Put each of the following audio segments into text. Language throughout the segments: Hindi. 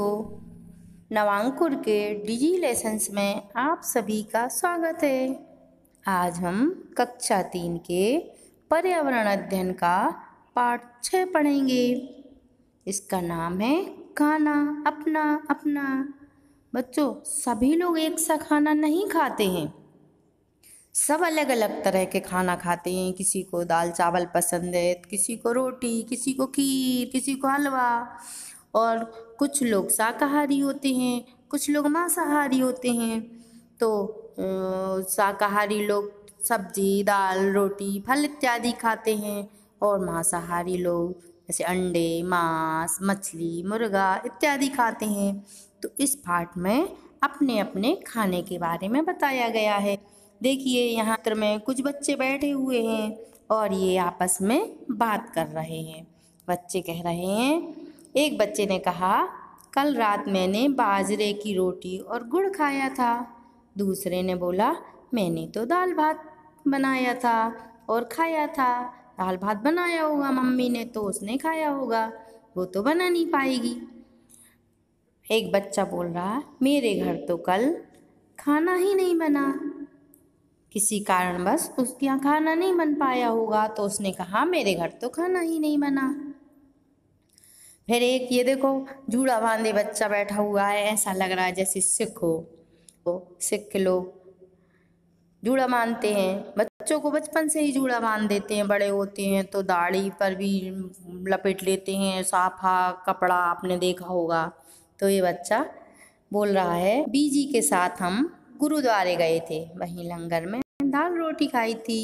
को नवांकुर के डिजी लेसन्स में आप सभी का स्वागत है आज हम कक्षा तीन के पर्यावरण अध्ययन का पाठ छः पढ़ेंगे इसका नाम है खाना अपना अपना बच्चों सभी लोग एक सा खाना नहीं खाते हैं सब अलग अलग तरह के खाना खाते हैं किसी को दाल चावल पसंद है किसी को रोटी किसी को खीर किसी को हलवा और कुछ लोग शाकाहारी होते हैं कुछ लोग मांसाहारी होते हैं तो शाकाहारी लोग सब्जी दाल रोटी फल इत्यादि खाते हैं और मांसाहारी लोग जैसे अंडे मांस मछली मुर्गा इत्यादि खाते हैं तो इस पाठ में अपने अपने खाने के बारे में बताया गया है देखिए यहाँ पर में कुछ बच्चे बैठे हुए हैं और ये आपस में बात कर रहे हैं बच्चे कह रहे हैं एक बच्चे ने कहा कल रात मैंने बाजरे की रोटी और गुड़ खाया था दूसरे ने बोला मैंने तो दाल भात बनाया था और खाया था दाल भात बनाया होगा मम्मी ने तो उसने खाया होगा वो तो बना नहीं पाएगी एक बच्चा बोल रहा मेरे घर तो कल खाना ही नहीं बना किसी बस उसके यहाँ खाना नहीं बन पाया होगा तो उसने कहा मेरे घर तो खाना ही नहीं बना फिर एक ये देखो जूड़ा बांधे बच्चा बैठा हुआ है ऐसा लग रहा है जैसे सिख हो वो सिख लोग जूड़ा बांधते हैं बच्चों को बचपन से ही जूड़ा बांध देते हैं बड़े होते हैं तो दाढ़ी पर भी लपेट लेते हैं साफा कपड़ा आपने देखा होगा तो ये बच्चा बोल रहा है बीजी के साथ हम गुरुद्वारे गए थे वहीं लंगर में दाल रोटी खाई थी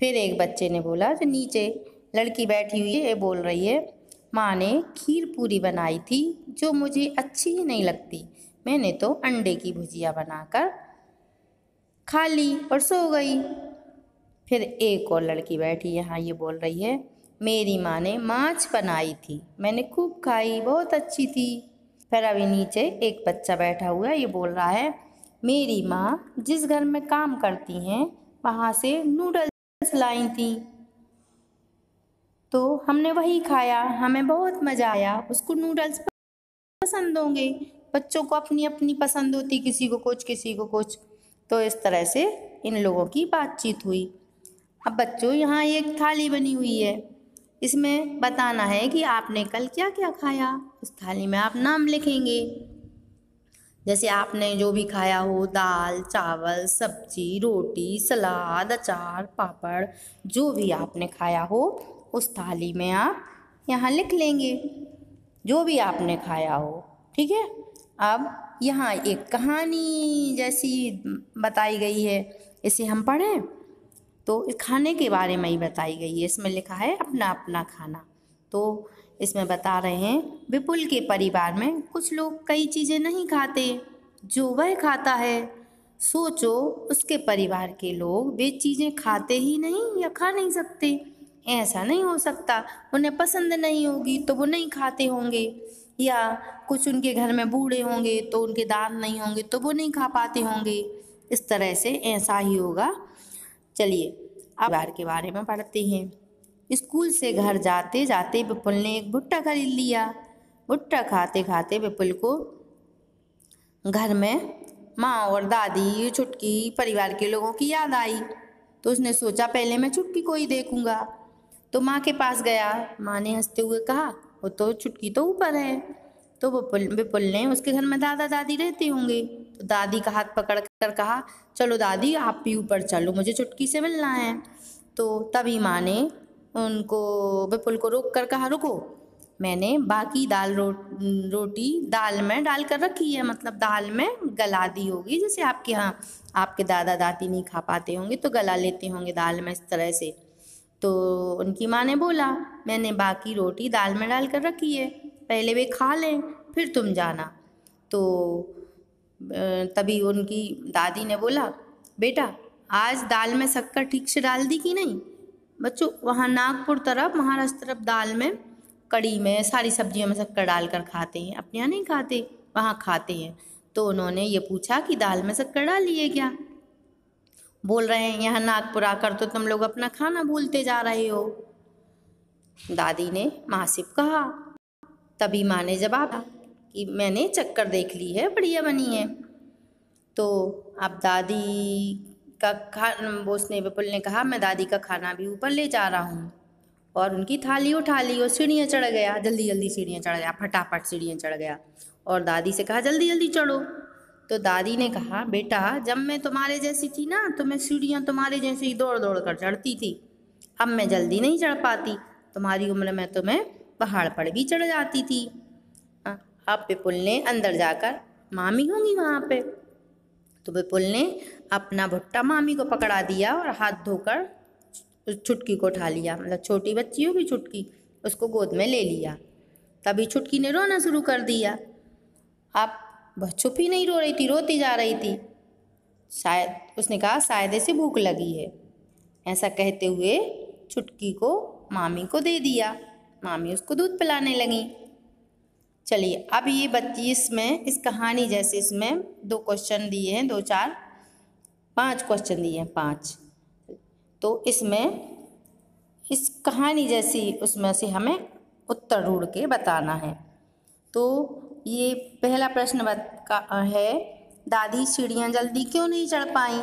फिर एक बच्चे ने बोला जो नीचे लड़की बैठी हुई है बोल रही है माँ ने खीर पूरी बनाई थी जो मुझे अच्छी ही नहीं लगती मैंने तो अंडे की भुजिया बनाकर खा ली और सो गई फिर एक और लड़की बैठी यहाँ ये बोल रही है मेरी माँ ने माछ बनाई थी मैंने खूब खाई बहुत अच्छी थी फिर अभी नीचे एक बच्चा बैठा हुआ ये बोल रहा है मेरी माँ जिस घर में काम करती हैं वहाँ से नूडल्स लाई थी तो हमने वही खाया हमें बहुत मज़ा आया उसको नूडल्स पसंद होंगे बच्चों को अपनी अपनी पसंद होती किसी को कुछ किसी को कुछ तो इस तरह से इन लोगों की बातचीत हुई अब बच्चों यहाँ एक थाली बनी हुई है इसमें बताना है कि आपने कल क्या क्या खाया उस थाली में आप नाम लिखेंगे जैसे आपने जो भी खाया हो दाल चावल सब्जी रोटी सलाद अचार पापड़ जो भी आपने खाया हो उस थाली में आप यहाँ लिख लेंगे जो भी आपने खाया हो ठीक है अब यहाँ एक कहानी जैसी बताई गई है इसे हम पढ़ें तो खाने के बारे में ही बताई गई है इसमें लिखा है अपना अपना खाना तो इसमें बता रहे हैं विपुल के परिवार में कुछ लोग कई चीज़ें नहीं खाते जो वह खाता है सोचो उसके परिवार के लोग वे चीज़ें खाते ही नहीं या खा नहीं सकते ऐसा नहीं हो सकता उन्हें पसंद नहीं होगी तो वो नहीं खाते होंगे या कुछ उनके घर में बूढ़े होंगे तो उनके दांत नहीं होंगे तो वो नहीं खा पाते होंगे इस तरह से ऐसा ही होगा चलिए अब के बारे में पढ़ते हैं स्कूल से घर जाते जाते विपुल ने एक भुट्टा खरीद लिया भुट्टा खाते खाते विपुल को घर में माँ और दादी चुटकी परिवार के लोगों की याद आई तो उसने सोचा पहले मैं चुटकी को ही देखूंगा तो माँ के पास गया माँ ने हंसते हुए कहा वो तो चुटकी तो ऊपर है तो विपुल विपुल ने उसके घर में दादा दादी रहते होंगे तो दादी का हाथ पकड़ कर कहा चलो दादी आप भी ऊपर चलो मुझे चुटकी से मिलना है तो तभी माँ ने उनको विपुल को रोक कर कहा रुको मैंने बाकी दाल रो रोटी दाल में डाल कर रखी है मतलब दाल में गला दी होगी जैसे आपके यहाँ आपके दादा दादी नहीं खा पाते होंगे तो गला लेते होंगे दाल में इस तरह से तो उनकी माँ ने बोला मैंने बाकी रोटी दाल में डाल कर रखी है पहले वे खा लें फिर तुम जाना तो तभी उनकी दादी ने बोला बेटा आज दाल में शक्कर ठीक से डाल दी कि नहीं बच्चों वहाँ नागपुर तरफ महाराष्ट्र तरफ दाल में कड़ी में सारी सब्जियों में शक्कर डाल कर खाते हैं अपने यहाँ नहीं खाते वहाँ खाते हैं तो उन्होंने ये पूछा कि दाल में शक्कर डालिए क्या बोल रहे हैं यहाँ नागपुर आकर तो तुम लोग अपना खाना भूलते जा रहे हो दादी ने महासिब कहा तभी माँ ने जवाब कि मैंने चक्कर देख ली है बढ़िया बनी है तो अब दादी का खा उसने बिपुल ने कहा मैं दादी का खाना भी ऊपर ले जा रहा हूँ और उनकी थाली उठा ली और सीढ़ियाँ चढ़ गया जल्दी जल्दी सीढ़ियाँ चढ़ गया फटाफट सीढ़ियाँ चढ़ गया और दादी से कहा जल्दी जल्दी चढ़ो तो दादी ने कहा बेटा जब मैं तुम्हारे जैसी थी ना तो मैं सीढ़ियाँ तुम्हारे जैसे ही दौड़ दौड़ कर चढ़ती थी अब मैं जल्दी नहीं चढ़ पाती तुम्हारी उम्र में तो मैं पहाड़ पर भी चढ़ जाती थी अब विपुल ने अंदर जाकर मामी होंगी वहाँ पे तो विपुल ने अपना भुट्टा मामी को पकड़ा दिया और हाथ धोकर छुटकी को उठा लिया मतलब छोटी बच्ची होगी छुटकी उसको गोद में ले लिया तभी छुटकी ने रोना शुरू कर दिया अब वह चुप ही नहीं रो रही थी रोती जा रही थी शायद उसने कहा शायद ऐसे भूख लगी है ऐसा कहते हुए चुटकी को मामी को दे दिया मामी उसको दूध पिलाने लगी चलिए अब ये बच्ची इसमें इस कहानी जैसे इसमें दो क्वेश्चन दिए हैं दो चार पांच क्वेश्चन दिए हैं पांच तो इसमें इस कहानी जैसी उसमें से हमें उत्तर ढूंढ के बताना है तो ये पहला प्रश्न का है दादी सीढ़ियाँ जल्दी क्यों नहीं चढ़ पाई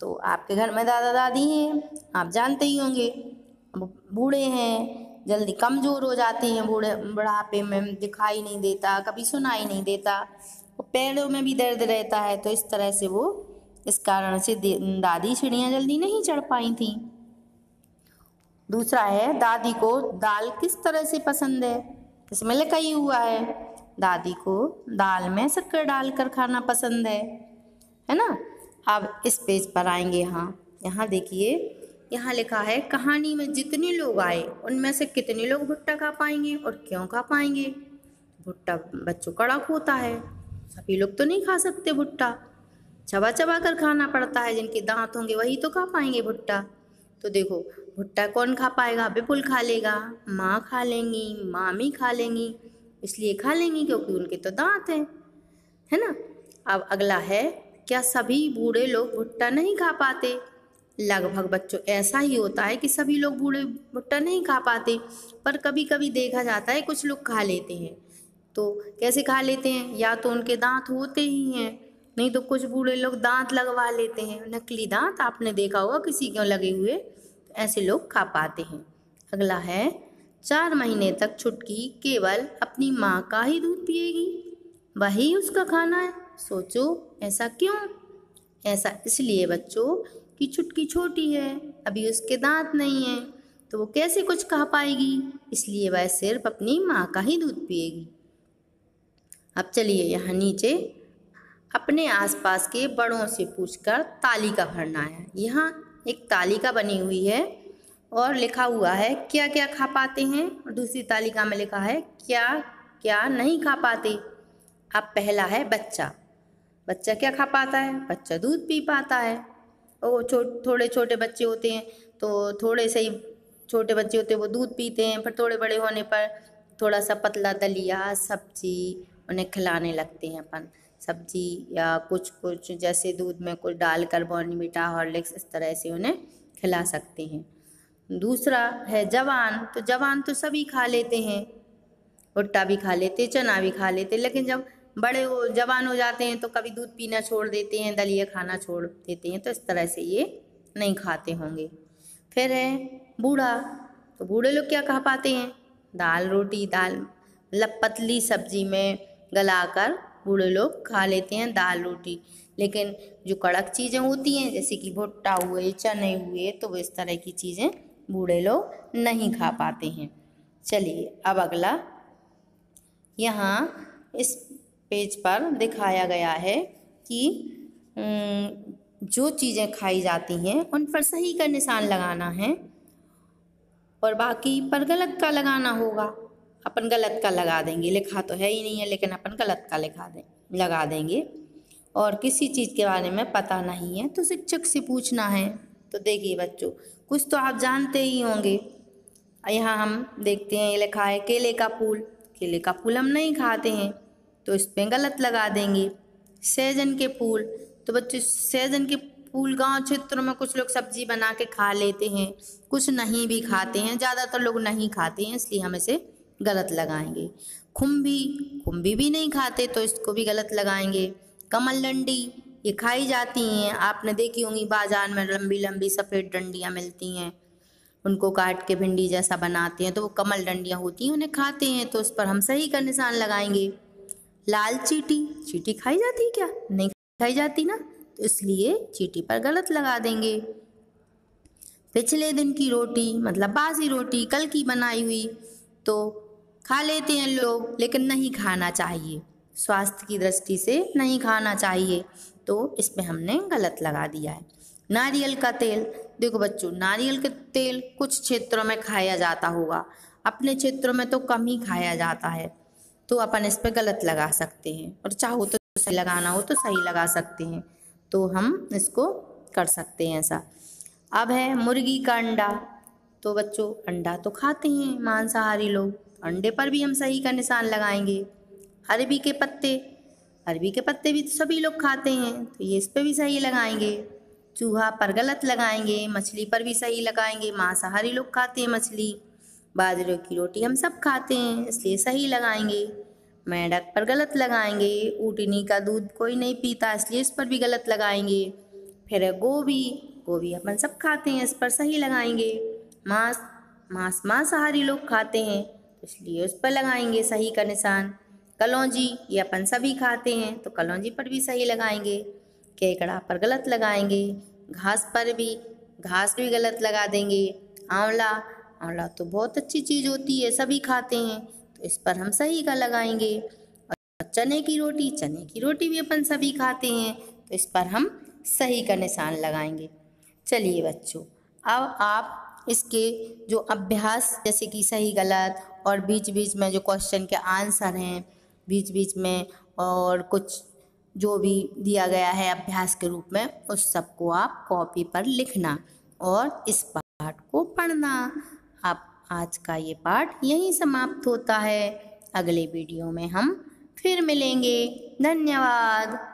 तो आपके घर में दादा दादी हैं आप जानते ही होंगे बूढ़े हैं जल्दी कमज़ोर हो जाते हैं बूढ़े बुढ़ापे में दिखाई नहीं देता कभी सुनाई नहीं देता पैरों में भी दर्द रहता है तो इस तरह से वो इस कारण से दादी सीढ़ियाँ जल्दी नहीं चढ़ पाई थी दूसरा है दादी को दाल किस तरह से पसंद है इसमें लिखा ही हुआ है दादी को दाल में शक्कर डालकर खाना पसंद है है ना अब इस पेज पर आएंगे यहाँ यहाँ देखिए यहाँ लिखा है कहानी में जितने लोग आए उनमें से कितने लोग भुट्टा खा पाएंगे और क्यों खा पाएंगे भुट्टा बच्चों कड़क होता है सभी लोग तो नहीं खा सकते भुट्टा चबा चबा कर खाना पड़ता है जिनके दांत होंगे वही तो खा पाएंगे भुट्टा तो देखो भुट्टा कौन खा पाएगा विपुल खा लेगा माँ खा लेंगी मामी खा लेंगी इसलिए खा लेंगी क्योंकि उनके तो दांत हैं है ना अब अगला है क्या सभी बूढ़े लोग भुट्टा नहीं खा पाते लगभग बच्चों ऐसा ही होता है कि सभी लोग बूढ़े भुट्टा नहीं खा पाते पर कभी कभी देखा जाता है कुछ लोग खा लेते हैं तो कैसे खा लेते हैं या तो उनके दांत होते ही हैं नहीं तो कुछ बूढ़े लोग दांत लगवा लेते हैं नकली दांत आपने देखा होगा किसी के लगे हुए ऐसे लोग खा पाते हैं अगला है चार महीने तक छुटकी केवल अपनी माँ का ही दूध पिएगी वही उसका खाना है सोचो ऐसा क्यों ऐसा इसलिए बच्चों कि छुटकी छोटी है अभी उसके दांत नहीं हैं तो वो कैसे कुछ कह पाएगी इसलिए वह सिर्फ अपनी माँ का ही दूध पिएगी अब चलिए यहाँ नीचे अपने आसपास के बड़ों से पूछकर तालिका भरना है यहाँ एक तालिका बनी हुई है और लिखा हुआ है क्या क्या खा पाते हैं और दूसरी तालिका में लिखा है क्या क्या नहीं खा पाते अब पहला है बच्चा बच्चा क्या खा पाता है बच्चा दूध पी पाता है और छो थोड़े छोटे बच्चे होते हैं तो थोड़े से ही छोटे बच्चे होते हैं वो दूध पीते हैं फिर थोड़े बड़े होने पर थोड़ा सा पतला दलिया सब्जी उन्हें खिलाने लगते हैं अपन सब्जी या कुछ कुछ जैसे दूध में कुछ डालकर मीठा हॉर्लिक्स इस तरह से उन्हें खिला सकते हैं दूसरा है जवान तो जवान तो सभी खा लेते हैं भुट्टा भी खा लेते चना भी खा लेते लेकिन जब बड़े हो जवान हो जाते हैं तो कभी दूध पीना छोड़ देते हैं दलिया खाना छोड़ देते हैं तो इस तरह से ये नहीं खाते होंगे फिर है बूढ़ा तो बूढ़े लोग क्या खा पाते हैं दाल रोटी दाल मतलब पतली सब्जी में गलाकर बूढ़े लोग खा लेते हैं दाल रोटी लेकिन जो कड़क चीज़ें होती हैं जैसे कि भुट्टा हुए चने हुए तो वो इस तरह की चीज़ें बूढ़े लोग नहीं खा हम्म। पाते हैं चलिए अब अगला यहाँ इस पेज पर दिखाया गया है कि जो चीज़ें खाई जाती हैं उन पर सही का निशान लगाना है और बाकी पर गलत का लगाना होगा अपन गलत का लगा देंगे लिखा तो है ही नहीं है लेकिन अपन गलत का लिखा दें लगा देंगे और किसी चीज़ के बारे में पता नहीं है तो शिक्षक से पूछना है तो देखिए बच्चों कुछ तो आप जानते ही होंगे यहाँ हम देखते हैं ये लिखा है केले का फूल केले का फूल हम नहीं खाते हैं तो इस पर गलत लगा देंगे सहजन के फूल तो बच्चों सहजन के फूल गांव क्षेत्रों में कुछ लोग सब्जी बना के खा लेते हैं कुछ नहीं भी खाते हैं ज़्यादातर लोग नहीं खाते हैं इसलिए हम इसे गलत लगाएंगे खुम्भी खुम्भी भी नहीं खाते तो इसको भी गलत लगाएंगे कमल डंडी ये खाई जाती हैं आपने देखी होंगी बाजार में लंबी लंबी सफ़ेद डंडियाँ मिलती हैं उनको काट के भिंडी जैसा बनाते हैं तो वो कमल डंडियाँ होती हैं उन्हें खाते हैं तो उस पर हम सही का निशान लगाएंगे लाल चीटी चीटी खाई जाती है क्या नहीं खाई जाती ना तो इसलिए चीटी पर गलत लगा देंगे पिछले दिन की रोटी मतलब बासी रोटी कल की बनाई हुई तो खा लेते हैं लोग लेकिन नहीं खाना चाहिए स्वास्थ्य की दृष्टि से नहीं खाना चाहिए तो इसमें हमने गलत लगा दिया है नारियल का तेल देखो बच्चों नारियल के तेल कुछ क्षेत्रों में खाया जाता होगा अपने क्षेत्रों में तो कम ही खाया जाता है तो अपन इस पर गलत लगा सकते हैं और चाहो तो सही लगाना हो तो सही लगा सकते हैं तो हम इसको कर सकते हैं ऐसा अब है मुर्गी का अंडा तो बच्चों अंडा तो खाते हैं मांसाहारी लोग अंडे पर भी हम सही का निशान लगाएंगे अरबी के पत्ते अरबी के पत्ते भी तो सभी लोग खाते हैं तो ये इस पर भी सही लगाएंगे चूहा पर गलत लगाएंगे मछली पर भी सही लगाएंगे मांसाहारी लोग खाते हैं मछली बाजरे की रोटी हम सब खाते हैं इसलिए सही लगाएंगे मेढक पर गलत लगाएंगे ऊटनी का दूध कोई नहीं पीता इसलिए इस पर भी गलत लगाएंगे फिर गोभी गोभी अपन सब खाते हैं इस पर सही लगाएंगे मांस मांस मांसाहारी लोग खाते हैं इसलिए उस पर लगाएंगे सही का निशान कलौजी ये अपन सभी खाते हैं तो कलौजी पर भी सही लगाएंगे केकड़ा पर गलत लगाएंगे घास पर भी घास भी गलत लगा देंगे आंवला आंवला तो बहुत अच्छी चीज़ होती है सभी खाते हैं तो इस पर हम सही का लगाएंगे और चने की रोटी चने की रोटी भी अपन सभी खाते हैं तो इस पर हम सही का निशान लगाएंगे चलिए बच्चों अब आप इसके जो अभ्यास जैसे कि सही गलत और बीच बीच में जो क्वेश्चन के आंसर हैं बीच बीच में और कुछ जो भी दिया गया है अभ्यास के रूप में उस सब को आप कॉपी पर लिखना और इस पाठ को पढ़ना आप आज का ये पाठ यहीं समाप्त होता है अगले वीडियो में हम फिर मिलेंगे धन्यवाद